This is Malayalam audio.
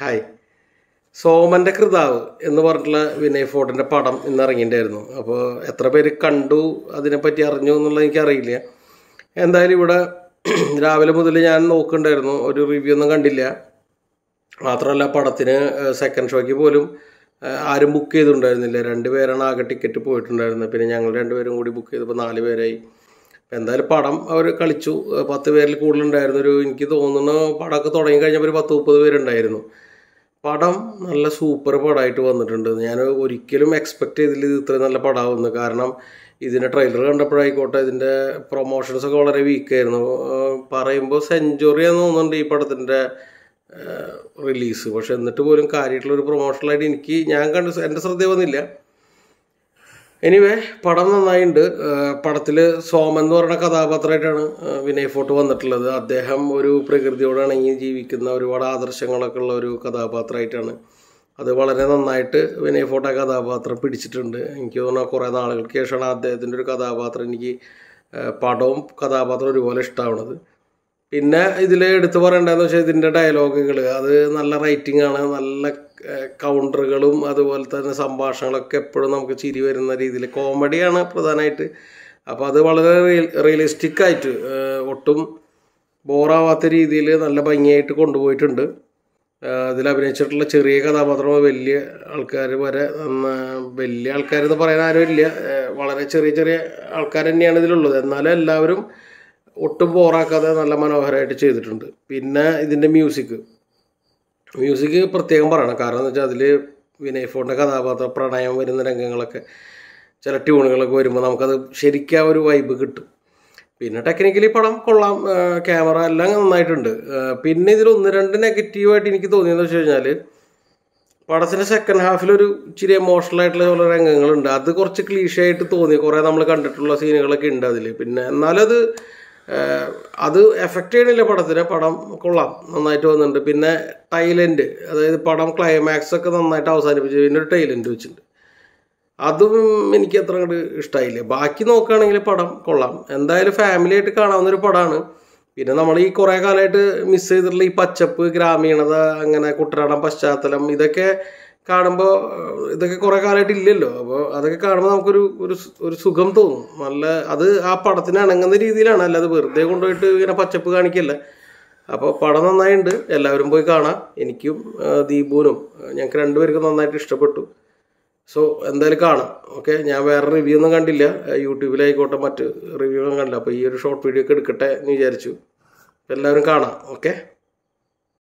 ഹായ് സോമൻ്റെ കൃതാവ് എന്ന് പറഞ്ഞിട്ടുള്ള വിനയ് ഫോർട്ടിൻ്റെ പടം ഇന്ന് ഇറങ്ങിയിട്ടുണ്ടായിരുന്നു അപ്പോൾ എത്ര പേര് കണ്ടു അതിനെപ്പറ്റി അറിഞ്ഞു എന്നുള്ളത് എനിക്കറിയില്ല എന്തായാലും ഇവിടെ രാവിലെ മുതൽ ഞാൻ നോക്കുന്നുണ്ടായിരുന്നു ഒരു റിവ്യൂ ഒന്നും കണ്ടില്ല മാത്രമല്ല പടത്തിന് സെക്കൻഡ് ഷോയ്ക്ക് പോലും ആരും ബുക്ക് ചെയ്തിട്ടുണ്ടായിരുന്നില്ല രണ്ട് പേരാണ് ആകെ ടിക്കറ്റ് പോയിട്ടുണ്ടായിരുന്നത് പിന്നെ ഞങ്ങൾ രണ്ടുപേരും കൂടി ബുക്ക് ചെയ്തപ്പോൾ നാല് പേരായി എന്തായാലും പടം അവർ കളിച്ചു പത്ത് പേരിൽ കൂടുതലുണ്ടായിരുന്നു ഒരു എനിക്ക് തോന്നുന്ന പടമൊക്കെ തുടങ്ങി കഴിഞ്ഞപ്പോൾ ഒരു പത്ത് മുപ്പത് പേരുണ്ടായിരുന്നു പടം നല്ല സൂപ്പർ പടമായിട്ട് വന്നിട്ടുണ്ട് ഞാൻ ഒരിക്കലും എക്സ്പെക്റ്റ് ചെയ്തില്ല ഇത് ഇത്രയും നല്ല പടമാവുന്നു കാരണം ഇതിൻ്റെ ട്രെയിലർ കണ്ടപ്പോഴായിക്കോട്ടെ ഇതിൻ്റെ പ്രൊമോഷൻസൊക്കെ വളരെ വീക്കായിരുന്നു പറയുമ്പോൾ സെഞ്ചുറി എന്ന് തോന്നുന്നുണ്ട് ഈ പടത്തിൻ്റെ റിലീസ് പക്ഷെ എന്നിട്ട് പോലും കാര്യമായിട്ടുള്ളൊരു പ്രൊമോഷണലായിട്ട് എനിക്ക് ഞാൻ കണ്ട് എൻ്റെ ശ്രദ്ധ വന്നില്ല എനിവേ പടം നന്നായിട്ടുണ്ട് പടത്തിൽ സോമൻ എന്ന് പറയുന്ന കഥാപാത്രമായിട്ടാണ് വിനയ് ഫോട്ടോ വന്നിട്ടുള്ളത് അദ്ദേഹം ഒരു ഇണങ്ങി ജീവിക്കുന്ന ഒരുപാട് ആദർശങ്ങളൊക്കെ ഉള്ള ഒരു കഥാപാത്രമായിട്ടാണ് അത് വളരെ നന്നായിട്ട് വിനയ് ഫോട്ടോ കഥാപാത്രം പിടിച്ചിട്ടുണ്ട് എനിക്ക് തോന്നുന്നു കുറേ നാളുകൾക്ക് ശേഷമാണ് അദ്ദേഹത്തിൻ്റെ ഒരു കഥാപാത്രം എനിക്ക് പടവും കഥാപാത്രം ഒരുപോലെ ഇഷ്ടമാവണത് പിന്നെ ഇതിൽ എടുത്തു പറയേണ്ടതെന്ന് വെച്ചാൽ ഇതിൻ്റെ ഡയലോഗുകൾ അത് നല്ല റൈറ്റിംഗ് ആണ് നല്ല കൗണ്ടറുകളും അതുപോലെ തന്നെ സംഭാഷണങ്ങളൊക്കെ എപ്പോഴും നമുക്ക് ചിരി വരുന്ന രീതിയിൽ കോമഡിയാണ് പ്രധാനമായിട്ട് അപ്പോൾ അത് വളരെ റിയലിസ്റ്റിക് ആയിട്ട് ഒട്ടും ബോറാവാത്ത രീതിയിൽ നല്ല ഭംഗിയായിട്ട് കൊണ്ടുപോയിട്ടുണ്ട് അതിൽ അഭിനയിച്ചിട്ടുള്ള ചെറിയ കഥാപാത്രങ്ങൾ വലിയ ആൾക്കാർ വരെ വലിയ ആൾക്കാരെന്ന് പറയാൻ ആരും ഇല്ല വളരെ ചെറിയ ചെറിയ ആൾക്കാർ തന്നെയാണ് ഇതിലുള്ളത് എന്നാലും എല്ലാവരും ഒട്ടും ബോറാക്കാതെ നല്ല മനോഹരമായിട്ട് ചെയ്തിട്ടുണ്ട് പിന്നെ ഇതിൻ്റെ മ്യൂസിക് മ്യൂസിക് പ്രത്യേകം പറയണം കാരണം എന്ന് വെച്ചാൽ അതിൽ വിനയ് ഫോണിൻ്റെ കഥാപാത്ര പ്രണയം വരുന്ന രംഗങ്ങളൊക്കെ ചില ട്യൂണുകളൊക്കെ വരുമ്പോൾ നമുക്കത് ശരിക്കും ആ ഒരു വൈബ് കിട്ടും പിന്നെ ടെക്നിക്കലി പടം കൊള്ളാം ക്യാമറ എല്ലാം നന്നായിട്ടുണ്ട് പിന്നെ ഇതിൽ ഒന്ന് രണ്ട് നെഗറ്റീവായിട്ട് എനിക്ക് തോന്നിയെന്ന് വെച്ച് കഴിഞ്ഞാൽ പടത്തിൻ്റെ സെക്കൻഡ് ഹാഫിലൊരു ഇച്ചിരി എമോഷണൽ ആയിട്ടുള്ള ചില രംഗങ്ങളുണ്ട് അത് കുറച്ച് ആയിട്ട് തോന്നി കുറേ നമ്മൾ കണ്ടിട്ടുള്ള സീനുകളൊക്കെ ഉണ്ട് അതിൽ പിന്നെ എന്നാലത് അത് എഫക്റ്റ് ചെയ്യണില്ല പടത്തിന് പടം കൊള്ളാം നന്നായിട്ട് വന്നിട്ടുണ്ട് പിന്നെ ടൈലൻറ്റ് അതായത് പടം ക്ലൈമാക്സ് ഒക്കെ നന്നായിട്ട് അവസാനിപ്പിച്ചു പിന്നെ ഒരു ടൈലൻറ്റ് വെച്ചിട്ടുണ്ട് അതും എനിക്ക് അത്ര അങ്ങോട്ട് ഇഷ്ടമായില്ല ബാക്കി നോക്കുകയാണെങ്കിൽ പടം കൊള്ളാം എന്തായാലും ഫാമിലി ആയിട്ട് കാണാവുന്നൊരു പടമാണ് പിന്നെ നമ്മൾ ഈ കുറേ കാലമായിട്ട് മിസ് ചെയ്തിട്ടുള്ള ഈ പച്ചപ്പ് ഗ്രാമീണത അങ്ങനെ കുട്ടനാടൻ പശ്ചാത്തലം ഇതൊക്കെ കാണുമ്പോൾ ഇതൊക്കെ കുറേ കാലമായിട്ട് ഇല്ലല്ലോ അപ്പോൾ അതൊക്കെ കാണുമ്പോൾ നമുക്കൊരു ഒരു ഒരു സുഖം തോന്നും നല്ല അത് ആ പടത്തിന് അണങ്ങുന്ന രീതിയിലാണ് അല്ലാതെ വെറുതെ കൊണ്ടുപോയിട്ട് ഇങ്ങനെ പച്ചപ്പ് കാണിക്കല്ല അപ്പോൾ പടം നന്നായിട്ടുണ്ട് എല്ലാവരും പോയി കാണാം എനിക്കും ദീപുവിനും ഞങ്ങൾക്ക് രണ്ടുപേർക്കും നന്നായിട്ട് ഇഷ്ടപ്പെട്ടു സോ എന്തായാലും കാണാം ഓക്കെ ഞാൻ വേറെ റിവ്യൂ ഒന്നും കണ്ടില്ല യൂട്യൂബിലായിക്കോട്ടെ മറ്റ് റിവ്യൂ ഒന്നും കണ്ടില്ല അപ്പോൾ ഈ ഒരു ഷോർട്ട് വീഡിയോ ഒക്കെ എടുക്കട്ടെ എന്ന് വിചാരിച്ചു എല്ലാവരും കാണാം ഓക്കെ